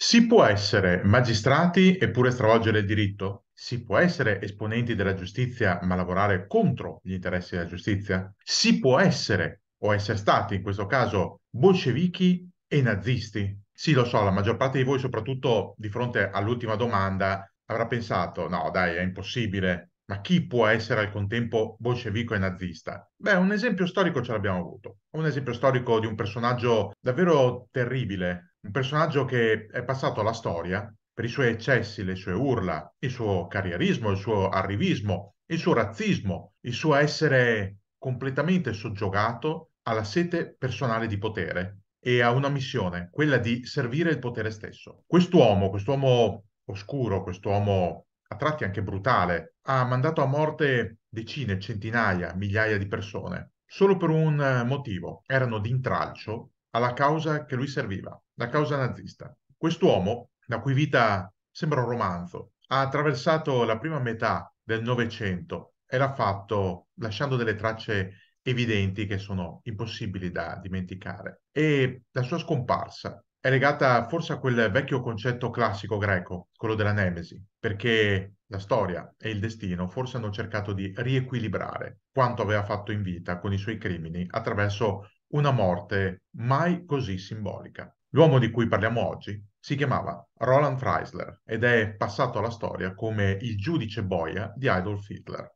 Si può essere magistrati e pure stravolgere il diritto? Si può essere esponenti della giustizia ma lavorare contro gli interessi della giustizia? Si può essere o essere stati in questo caso bolscevichi e nazisti? Sì, lo so, la maggior parte di voi, soprattutto di fronte all'ultima domanda, avrà pensato, no dai, è impossibile, ma chi può essere al contempo bolscevico e nazista? Beh, un esempio storico ce l'abbiamo avuto, un esempio storico di un personaggio davvero terribile un personaggio che è passato alla storia per i suoi eccessi, le sue urla, il suo carrierismo, il suo arrivismo, il suo razzismo, il suo essere completamente soggiogato alla sete personale di potere e a una missione, quella di servire il potere stesso. Quest'uomo, quest'uomo oscuro, quest'uomo a tratti anche brutale, ha mandato a morte decine, centinaia, migliaia di persone, solo per un eh, motivo, erano d'intralcio alla causa che lui serviva la causa nazista. Quest'uomo, la cui vita sembra un romanzo, ha attraversato la prima metà del Novecento e l'ha fatto lasciando delle tracce evidenti che sono impossibili da dimenticare. E la sua scomparsa è legata forse a quel vecchio concetto classico greco, quello della nemesi, perché la storia e il destino forse hanno cercato di riequilibrare quanto aveva fatto in vita con i suoi crimini attraverso una morte mai così simbolica. L'uomo di cui parliamo oggi si chiamava Roland Freisler ed è passato alla storia come il giudice boia di Adolf Hitler.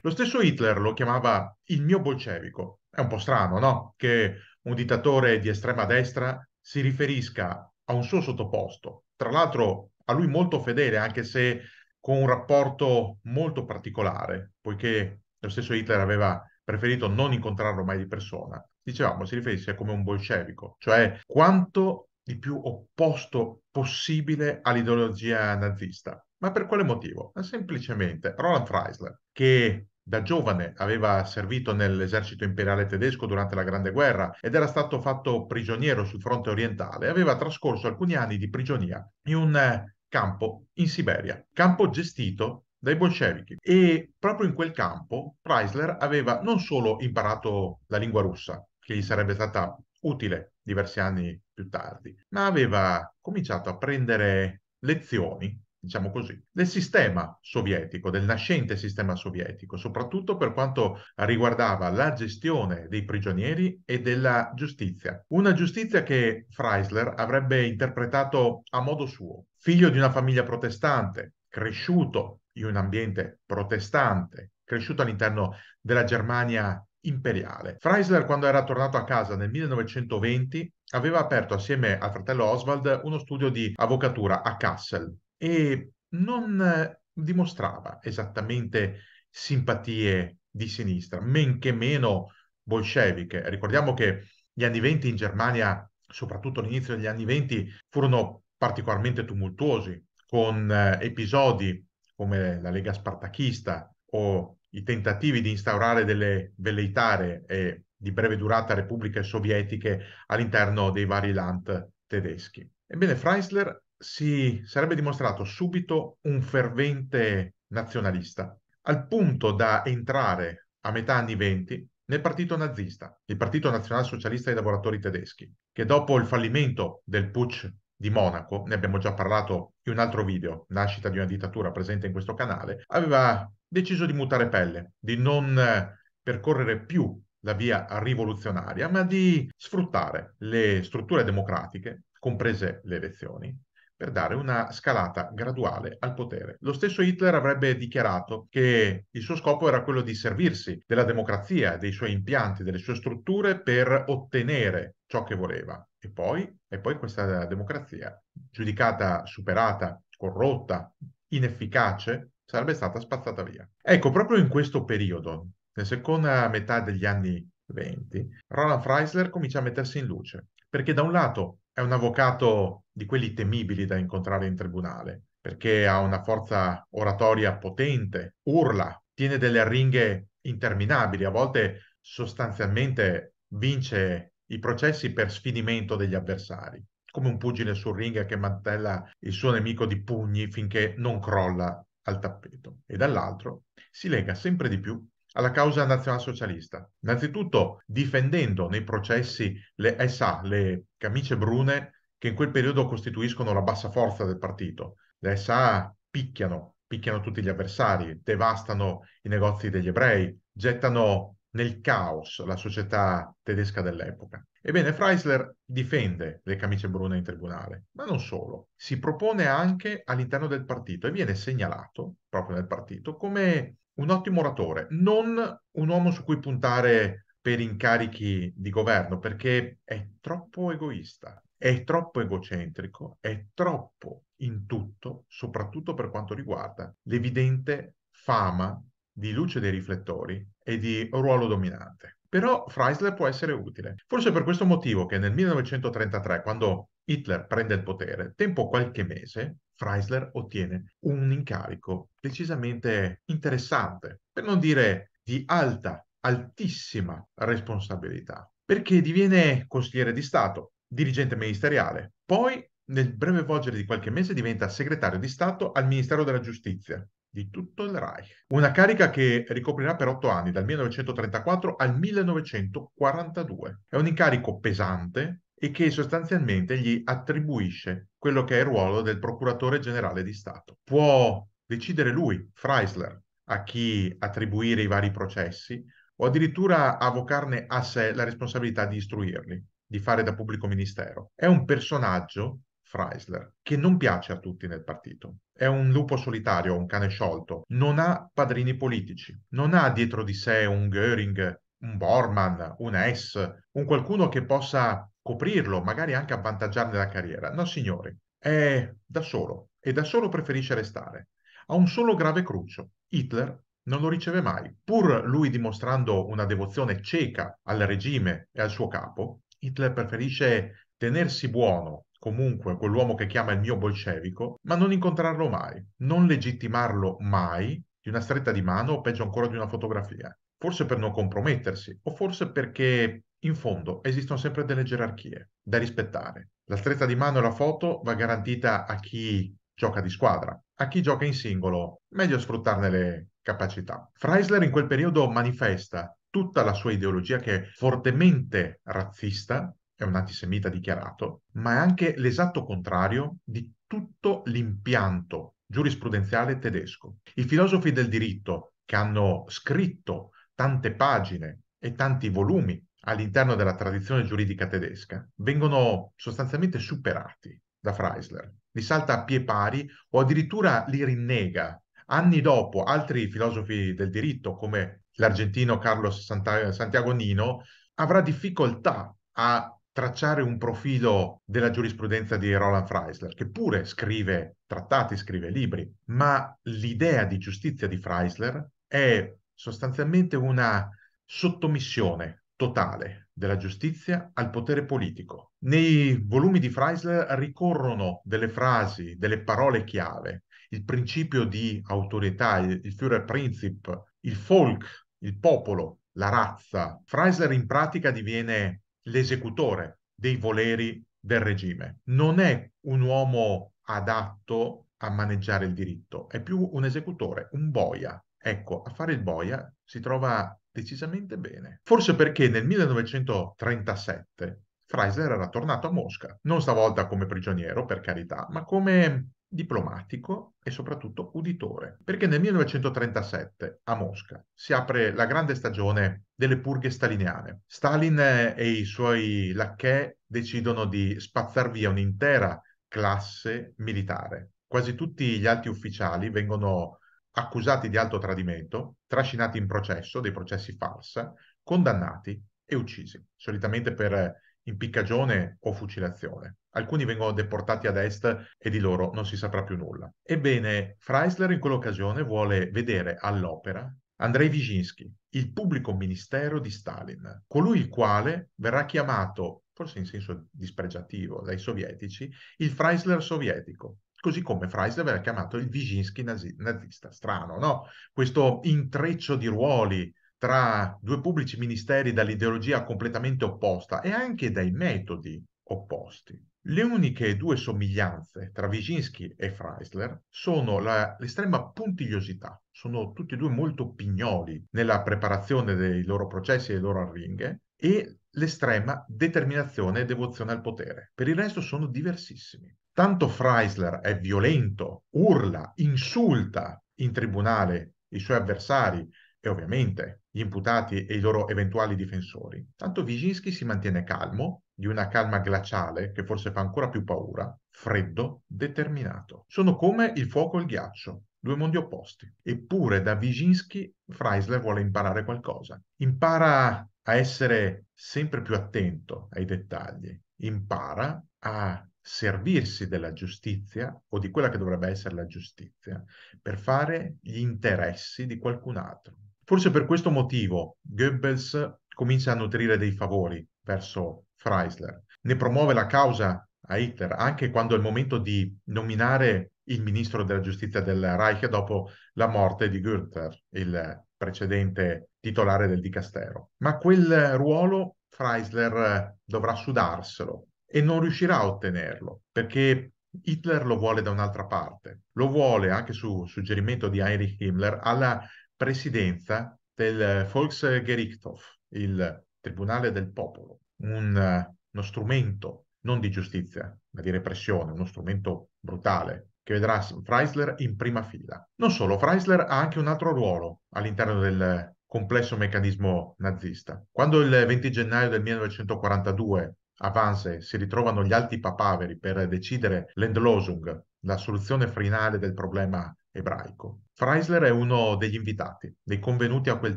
Lo stesso Hitler lo chiamava il mio bolcevico. È un po' strano, no? Che un dittatore di estrema destra si riferisca a un suo sottoposto, tra l'altro a lui molto fedele, anche se con un rapporto molto particolare, poiché lo stesso Hitler aveva preferito non incontrarlo mai di persona. Dicevamo, si riferisse come un bolscevico, cioè quanto di più opposto possibile all'ideologia nazista. Ma per quale motivo? Semplicemente Roland Freisler, che da giovane aveva servito nell'esercito imperiale tedesco durante la Grande Guerra ed era stato fatto prigioniero sul fronte orientale, aveva trascorso alcuni anni di prigionia in un campo in Siberia, campo gestito dai bolscevichi. E proprio in quel campo Chrysler aveva non solo imparato la lingua russa, che gli sarebbe stata utile diversi anni più tardi, ma aveva cominciato a prendere lezioni diciamo così, del sistema sovietico, del nascente sistema sovietico, soprattutto per quanto riguardava la gestione dei prigionieri e della giustizia. Una giustizia che Freisler avrebbe interpretato a modo suo, figlio di una famiglia protestante, cresciuto in un ambiente protestante, cresciuto all'interno della Germania imperiale. Freisler, quando era tornato a casa nel 1920, aveva aperto assieme al fratello Oswald uno studio di avvocatura a Kassel, e non dimostrava esattamente simpatie di sinistra, men che meno bolsceviche. Ricordiamo che gli anni venti in Germania, soprattutto all'inizio degli anni venti, furono particolarmente tumultuosi, con eh, episodi come la Lega Spartachista o i tentativi di instaurare delle velleitare e di breve durata repubbliche sovietiche all'interno dei vari land tedeschi. Ebbene, Freisler si sarebbe dimostrato subito un fervente nazionalista, al punto da entrare a metà anni venti nel partito nazista, il Partito Nazionalsocialista dei Lavoratori Tedeschi, che dopo il fallimento del putsch di Monaco, ne abbiamo già parlato in un altro video, nascita di una dittatura presente in questo canale, aveva deciso di mutare pelle, di non eh, percorrere più la via rivoluzionaria, ma di sfruttare le strutture democratiche, comprese le elezioni, per dare una scalata graduale al potere. Lo stesso Hitler avrebbe dichiarato che il suo scopo era quello di servirsi della democrazia, dei suoi impianti, delle sue strutture per ottenere ciò che voleva. E poi, e poi questa democrazia, giudicata superata, corrotta, inefficace, sarebbe stata spazzata via. Ecco, proprio in questo periodo, nella seconda metà degli anni 20, Roland Freisler comincia a mettersi in luce, perché da un lato è un avvocato di quelli temibili da incontrare in tribunale, perché ha una forza oratoria potente, urla, tiene delle arringhe interminabili, a volte sostanzialmente vince i processi per sfinimento degli avversari, come un pugile sul ring che mantella il suo nemico di pugni finché non crolla al tappeto. E dall'altro si lega sempre di più alla causa nazionalsocialista, innanzitutto difendendo nei processi le SA, le camicie brune che in quel periodo costituiscono la bassa forza del partito. Le SA picchiano, picchiano tutti gli avversari, devastano i negozi degli ebrei, gettano nel caos la società tedesca dell'epoca. Ebbene, Freisler difende le camicie brune in tribunale, ma non solo, si propone anche all'interno del partito e viene segnalato proprio nel partito come un ottimo oratore, non un uomo su cui puntare per incarichi di governo, perché è troppo egoista, è troppo egocentrico, è troppo in tutto, soprattutto per quanto riguarda l'evidente fama di luce dei riflettori e di ruolo dominante. Però Freisler può essere utile. Forse per questo motivo che nel 1933, quando Hitler prende il potere, tempo qualche mese, Freisler ottiene un incarico decisamente interessante, per non dire di alta, altissima responsabilità, perché diviene consigliere di Stato, dirigente ministeriale, poi nel breve volgere di qualche mese diventa segretario di Stato al Ministero della Giustizia di tutto il Reich. Una carica che ricoprirà per otto anni, dal 1934 al 1942. È un incarico pesante, e che sostanzialmente gli attribuisce quello che è il ruolo del procuratore generale di Stato. Può decidere lui, Freisler, a chi attribuire i vari processi o addirittura avvocarne a sé la responsabilità di istruirli, di fare da pubblico ministero. È un personaggio, Freisler, che non piace a tutti nel partito. È un lupo solitario, un cane sciolto, non ha padrini politici, non ha dietro di sé un Göring un Borman, un S, un qualcuno che possa coprirlo, magari anche avvantaggiarne la carriera. No, signori, è da solo e da solo preferisce restare. Ha un solo grave cruccio. Hitler non lo riceve mai. Pur lui dimostrando una devozione cieca al regime e al suo capo, Hitler preferisce tenersi buono comunque quell'uomo che chiama il mio bolscevico, ma non incontrarlo mai, non legittimarlo mai di una stretta di mano o peggio ancora di una fotografia forse per non compromettersi o forse perché in fondo esistono sempre delle gerarchie da rispettare. La stretta di mano e la foto va garantita a chi gioca di squadra, a chi gioca in singolo, meglio sfruttarne le capacità. Freisler in quel periodo manifesta tutta la sua ideologia che è fortemente razzista, è un antisemita dichiarato, ma è anche l'esatto contrario di tutto l'impianto giurisprudenziale tedesco. I filosofi del diritto che hanno scritto tante pagine e tanti volumi all'interno della tradizione giuridica tedesca vengono sostanzialmente superati da Freisler, li salta a pie pari o addirittura li rinnega. Anni dopo altri filosofi del diritto come l'argentino Carlos Santiago Nino avrà difficoltà a tracciare un profilo della giurisprudenza di Roland Freisler, che pure scrive trattati, scrive libri, ma l'idea di giustizia di Freisler è sostanzialmente una sottomissione totale della giustizia al potere politico. Nei volumi di Freisler ricorrono delle frasi, delle parole chiave, il principio di autorità, il, Führerprinzip, il folk, il popolo, la razza. Freisler in pratica diviene l'esecutore dei voleri del regime. Non è un uomo adatto a maneggiare il diritto, è più un esecutore, un boia, Ecco, a fare il boia si trova decisamente bene. Forse perché nel 1937 Freisler era tornato a Mosca, non stavolta come prigioniero, per carità, ma come diplomatico e soprattutto uditore, perché nel 1937 a Mosca si apre la grande stagione delle purghe staliniane. Stalin e i suoi lacchè decidono di spazzar via un'intera classe militare. Quasi tutti gli alti ufficiali vengono accusati di alto tradimento, trascinati in processo, dei processi farsa, condannati e uccisi, solitamente per eh, impiccagione o fucilazione. Alcuni vengono deportati ad est e di loro non si saprà più nulla. Ebbene, Freisler in quell'occasione vuole vedere all'opera Andrei Viginsky, il pubblico ministero di Stalin, colui il quale verrà chiamato forse in senso dispregiativo, dai sovietici, il Freisler sovietico, così come Freisler aveva chiamato il Vyginsky nazi- nazista. Strano, no? Questo intreccio di ruoli tra due pubblici ministeri dall'ideologia completamente opposta e anche dai metodi opposti. Le uniche due somiglianze tra Vyginsky e Freisler sono la, l'estrema puntigliosità. Sono tutti e due molto pignoli nella preparazione dei loro processi e delle loro arringhe e l'estrema determinazione e devozione al potere. Per il resto sono diversissimi. Tanto Freisler è violento, urla, insulta in tribunale i suoi avversari e ovviamente gli imputati e i loro eventuali difensori, tanto Viginski si mantiene calmo, di una calma glaciale che forse fa ancora più paura, freddo, determinato. Sono come il fuoco e il ghiaccio, due mondi opposti. Eppure da Viginski Freisler vuole imparare qualcosa. Impara a essere sempre più attento ai dettagli, impara a servirsi della giustizia o di quella che dovrebbe essere la giustizia per fare gli interessi di qualcun altro. Forse per questo motivo Goebbels comincia a nutrire dei favori verso Freisler, ne promuove la causa a Hitler anche quando è il momento di nominare il ministro della giustizia del Reich dopo la morte di Goethe, il precedente titolare del dicastero. Ma quel ruolo Freisler eh, dovrà sudarselo e non riuscirà a ottenerlo perché Hitler lo vuole da un'altra parte. Lo vuole, anche su suggerimento di Heinrich Himmler, alla presidenza del eh, Volksgerichtshof, il Tribunale del Popolo, un, eh, uno strumento non di giustizia, ma di repressione, uno strumento brutale, che vedrà Freisler in prima fila. Non solo, Freisler ha anche un altro ruolo all'interno del complesso meccanismo nazista. Quando il 20 gennaio del 1942 a Vance si ritrovano gli alti papaveri per decidere l'Endlosung, la soluzione finale del problema ebraico. Freisler è uno degli invitati, dei convenuti a quel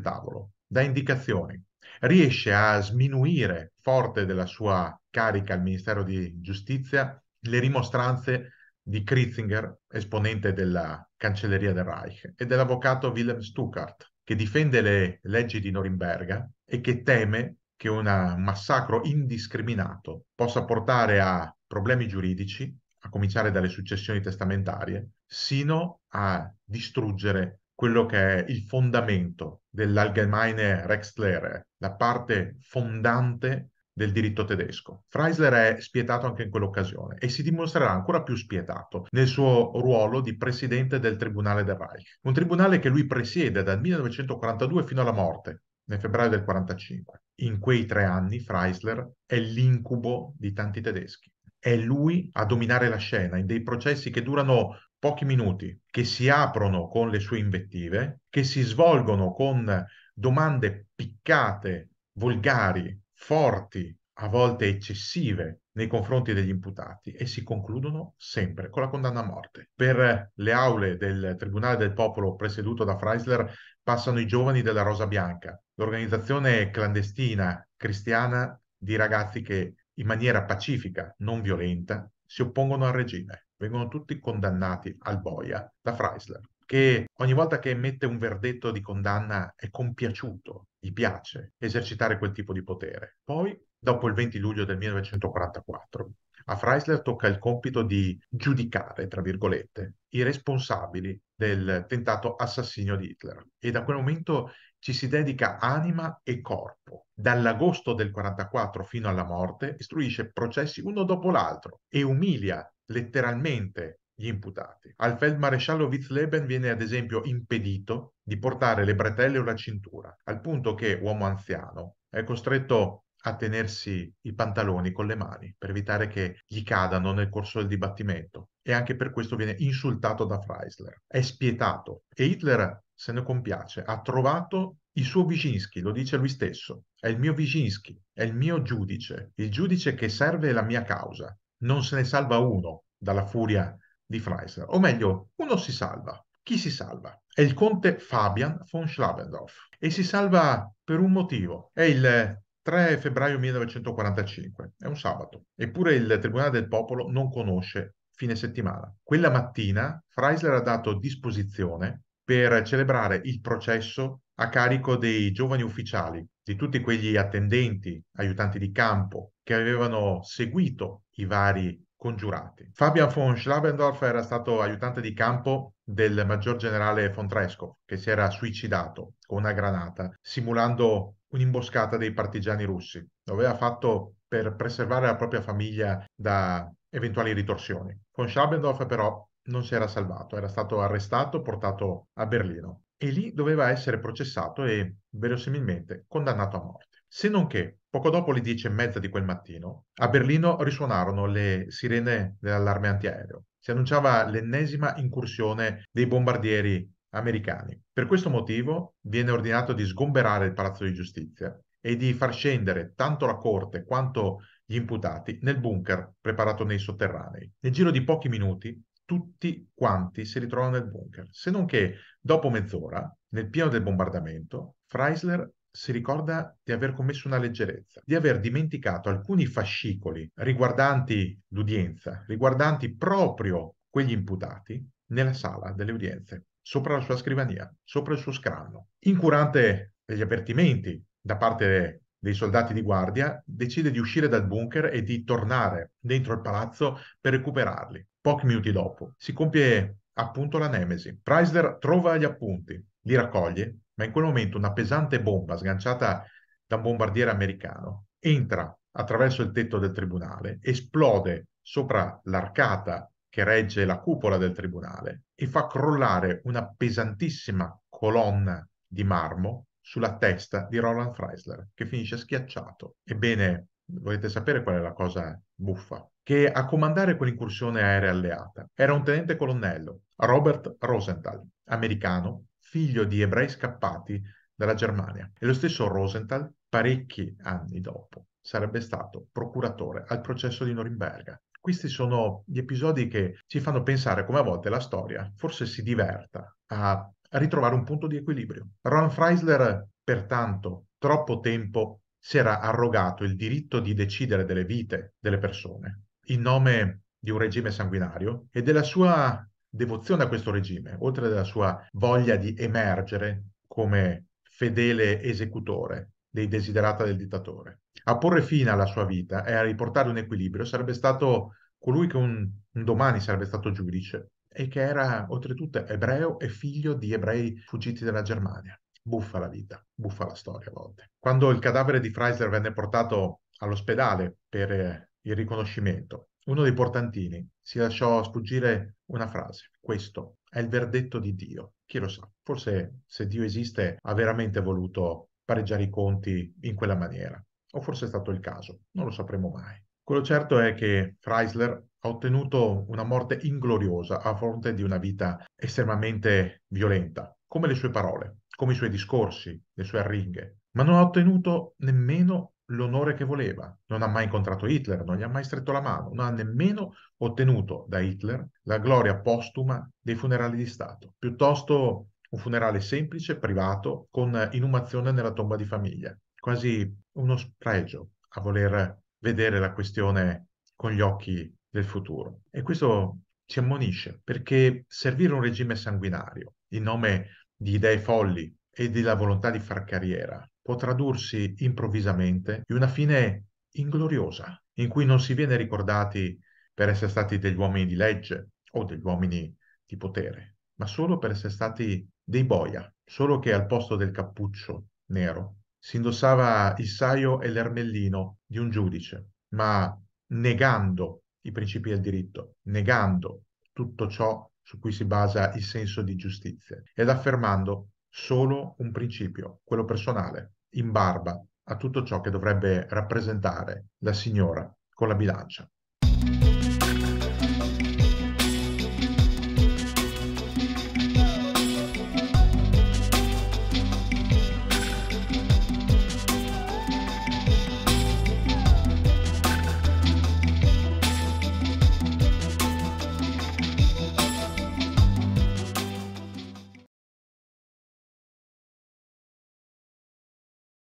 tavolo, dà indicazioni, riesce a sminuire forte della sua carica al Ministero di Giustizia le rimostranze di Kritzinger, esponente della Cancelleria del Reich, e dell'avvocato Wilhelm Stuckart, che difende le leggi di Norimberga e che teme che un massacro indiscriminato possa portare a problemi giuridici, a cominciare dalle successioni testamentarie, sino a distruggere quello che è il fondamento dell'Allgemeine Rechtslehre, la parte fondante del diritto tedesco. Freisler è spietato anche in quell'occasione e si dimostrerà ancora più spietato nel suo ruolo di presidente del Tribunale del Reich, un tribunale che lui presiede dal 1942 fino alla morte, nel febbraio del 1945. In quei tre anni Freisler è l'incubo di tanti tedeschi. È lui a dominare la scena in dei processi che durano pochi minuti, che si aprono con le sue invettive, che si svolgono con domande piccate, volgari forti, a volte eccessive nei confronti degli imputati e si concludono sempre con la condanna a morte. Per le aule del Tribunale del Popolo presieduto da Freisler passano i giovani della Rosa Bianca, l'organizzazione clandestina cristiana di ragazzi che in maniera pacifica, non violenta, si oppongono al regime. Vengono tutti condannati al boia da Freisler che ogni volta che emette un verdetto di condanna è compiaciuto, gli piace esercitare quel tipo di potere. Poi, dopo il 20 luglio del 1944, a Freisler tocca il compito di giudicare, tra virgolette, i responsabili del tentato assassinio di Hitler. E da quel momento ci si dedica anima e corpo. Dall'agosto del 1944 fino alla morte istruisce processi uno dopo l'altro e umilia letteralmente gli imputati. Al feldmaresciallo Witzleben viene ad esempio impedito di portare le bretelle o la cintura, al punto che, uomo anziano, è costretto a tenersi i pantaloni con le mani per evitare che gli cadano nel corso del dibattimento e anche per questo viene insultato da Freisler. È spietato e Hitler se ne compiace, ha trovato il suo Vicinski, lo dice lui stesso, è il mio Vicinski, è il mio giudice, il giudice che serve la mia causa. Non se ne salva uno dalla furia di Freiser, o meglio, uno si salva. Chi si salva? È il conte Fabian von Schlabendorf e si salva per un motivo. È il 3 febbraio 1945, è un sabato, eppure il Tribunale del Popolo non conosce fine settimana. Quella mattina Freisler ha dato disposizione per celebrare il processo a carico dei giovani ufficiali, di tutti quegli attendenti, aiutanti di campo che avevano seguito i vari congiurati. Fabian von Schlabendorf era stato aiutante di campo del maggior generale von Tresco, che si era suicidato con una granata, simulando un'imboscata dei partigiani russi. Lo aveva fatto per preservare la propria famiglia da eventuali ritorsioni. Von Schlabendorf però non si era salvato, era stato arrestato, e portato a Berlino e lì doveva essere processato e verosimilmente condannato a morte. Se non che, poco dopo le dieci e mezza di quel mattino, a Berlino risuonarono le sirene dell'allarme antiaereo. Si annunciava l'ennesima incursione dei bombardieri americani. Per questo motivo viene ordinato di sgomberare il palazzo di giustizia e di far scendere tanto la corte quanto gli imputati nel bunker preparato nei sotterranei. Nel giro di pochi minuti tutti quanti si ritrovano nel bunker, se non che dopo mezz'ora, nel pieno del bombardamento, Freisler si ricorda di aver commesso una leggerezza, di aver dimenticato alcuni fascicoli riguardanti l'udienza, riguardanti proprio quegli imputati, nella sala delle udienze, sopra la sua scrivania, sopra il suo scranno. Incurante degli avvertimenti da parte dei soldati di guardia, decide di uscire dal bunker e di tornare dentro il palazzo per recuperarli. Pochi minuti dopo si compie appunto la nemesi. Chrysler trova gli appunti, li raccoglie, ma in quel momento una pesante bomba sganciata da un bombardiere americano entra attraverso il tetto del tribunale, esplode sopra l'arcata che regge la cupola del tribunale e fa crollare una pesantissima colonna di marmo sulla testa di Roland Freisler, che finisce schiacciato. Ebbene, volete sapere qual è la cosa buffa? Che a comandare quell'incursione aerea alleata era un tenente colonnello, Robert Rosenthal, americano, figlio di ebrei scappati dalla Germania. E lo stesso Rosenthal, parecchi anni dopo, sarebbe stato procuratore al processo di Norimberga. Questi sono gli episodi che ci fanno pensare come a volte la storia forse si diverta a ritrovare un punto di equilibrio. Ron Freisler, pertanto, troppo tempo si era arrogato il diritto di decidere delle vite delle persone in nome di un regime sanguinario e della sua devozione a questo regime, oltre alla sua voglia di emergere come fedele esecutore dei desiderata del dittatore. A porre fine alla sua vita e a riportare un equilibrio sarebbe stato colui che un, un domani sarebbe stato giudice e che era oltretutto ebreo e figlio di ebrei fuggiti dalla Germania. Buffa la vita, buffa la storia a volte. Quando il cadavere di Freiser venne portato all'ospedale per il riconoscimento, uno dei portantini si lasciò sfuggire una frase. Questo è il verdetto di Dio. Chi lo sa, forse se Dio esiste ha veramente voluto pareggiare i conti in quella maniera. O forse è stato il caso, non lo sapremo mai. Quello certo è che Chrysler ha ottenuto una morte ingloriosa a fronte di una vita estremamente violenta, come le sue parole, come i suoi discorsi, le sue arringhe, ma non ha ottenuto nemmeno l'onore che voleva, non ha mai incontrato Hitler, non gli ha mai stretto la mano, non ha nemmeno ottenuto da Hitler la gloria postuma dei funerali di Stato, piuttosto un funerale semplice, privato, con inumazione nella tomba di famiglia, quasi uno spregio a voler vedere la questione con gli occhi del futuro. E questo ci ammonisce, perché servire un regime sanguinario in nome di idee folli e della volontà di far carriera può tradursi improvvisamente in una fine ingloriosa, in cui non si viene ricordati per essere stati degli uomini di legge o degli uomini di potere, ma solo per essere stati dei boia, solo che al posto del cappuccio nero si indossava il saio e l'ermellino di un giudice, ma negando i principi del diritto, negando tutto ciò su cui si basa il senso di giustizia ed affermando solo un principio, quello personale, in barba a tutto ciò che dovrebbe rappresentare la signora con la bilancia.